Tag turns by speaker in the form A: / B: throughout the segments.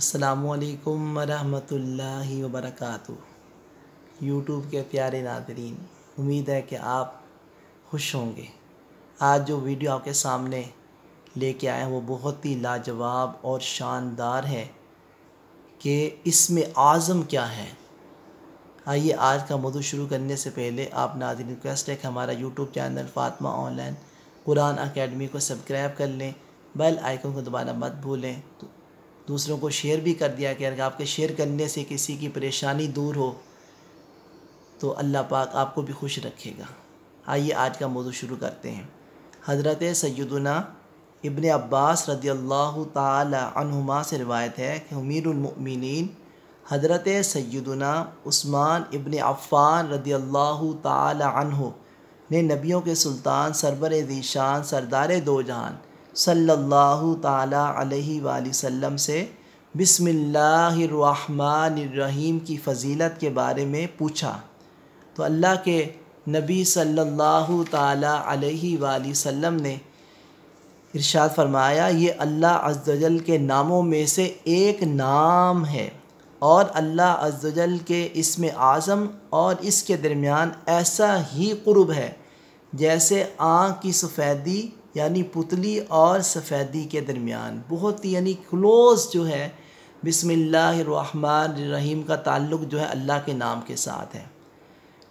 A: असलकम वरहमतुल्लाह वरक यूट्यूब के प्यारे नादरीन उम्मीद है कि आप खुश होंगे आज जो वीडियो आपके सामने लेके आए हैं वो बहुत ही लाजवाब और शानदार है कि इसमें आज़म क्या है आइए आज का मधु शुरू करने से पहले आप नादरीन रिक्वेस्ट है कि हमारा YouTube channel Fatima online Quran academy को सब्सक्राइब कर लें बेल आइकन को दोबारा मत भूलें तो दूसरों को शेयर भी कर दिया कि अगर आपके शेयर करने से किसी की परेशानी दूर हो तो अल्लाह पाक आपको भी खुश रखेगा आइए आज का मौजू शुरू करते हैं हज़रत सैदुना इबन अब्बास रदी अल्लाह तुमा से रवायत है कि हमीरमिन हज़रत सैदुना उस्मान इबन अफ़ान रदी अल्लाह तह ने नबियों के सुल्तान सरबर ज़ीशान सरदार दो जहान सल्लल्लाहु ताला अलैहि से बिसमीम की फ़जीलत के बारे में पूछा तो अल्लाह के नबी सल्लल्लाहु ताला अलैहि वसल्लम ने इरशाद फरमाया ये अल्लाह अज्जल के नामों में से एक नाम है और अल्लाह अज्जल के इसम आज़म और इसके दरमियान ऐसा ही क़ुरब है जैसे आँख की सफ़ेदी यानी पुतली और सफ़ेदी के दरमियान बहुत ही यानी क्लोज़ जो है रहीम का ताल्लुक जो है अल्लाह के नाम के साथ है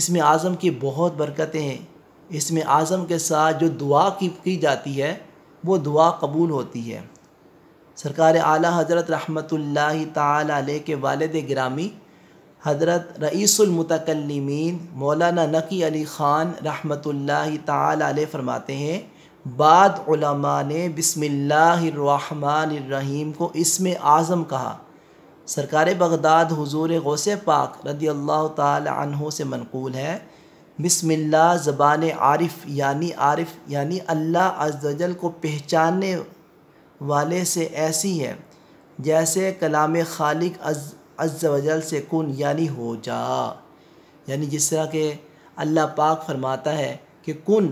A: इसमें आज़म की बहुत बरकतें हैं इसमें आज़म के साथ जो दुआ की की जाती है वो दुआ कबूल होती है सरकार आला हज़रत रहमत ताल के वालद ग्रामी हज़रत रईसलमतकलमीन मौलाना नकी अली ख़ान रहमत ताल फरमाते हैं बाद ने बसमीम को इसम आज़म कहा सरकार बगदाद हुजूर गौसे पाक रदी अल्लाह तहों से मनकूल है बसमिल्ला ज़बान आरिफ यानी आरिफ यानी अल्लाह अजल को पहचानने वाले से ऐसी है जैसे कलाम खालिक अज वजल से कन यानी हो जा यानी जिस तरह के अल्लाह पाक फरमाता है कि कन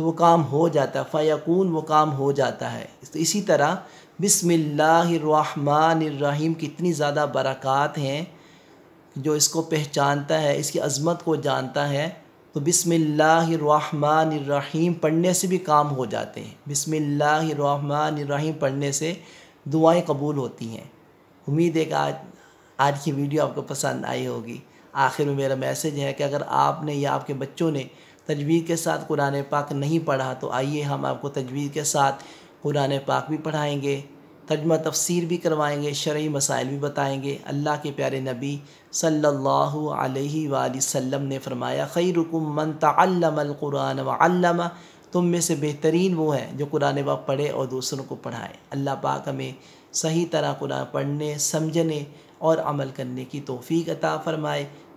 A: तो वो काम हो जाता है फ़याकून वो काम हो जाता है तो इसी तरह बिसमिल्लाम की इतनी ज़्यादा बरक़ात हैं जो इसको पहचानता है इसकी अज़मत को जानता है तो बिसमिल्लाम पढ़ने से भी काम हो जाते हैं बिसमिल्लाम पढ़ने से दुआएं कबूल होती हैं उम्मीद है कि आज आज की वीडियो आपको पसंद आई होगी आखिर में मेरा मैसेज है कि अगर आपने या आपके बच्चों ने तजवीर के साथ कुरान पाक नहीं पढ़ा तो आइए हम आपको तजवीर के साथ कुरान पाक भी पढ़ाएँगे तजमा तफसीर भी करवाएंगे शर्य मसाइल भी बताएंगे अल्लाह के प्यारे नबी सल्लल्लाहु अलैहि वसल्लम ने फरमाया खई रुकुम मन तल्लमकुरान वल्लम तुम में से बेहतरीन वो है जो कुरान पाक पढ़े और दूसरों को पढ़ाए अल्लाह पाक हमें सही तरह कुरान पढ़ने समझने और अमल करने की तोफ़ी अता फ़रमाए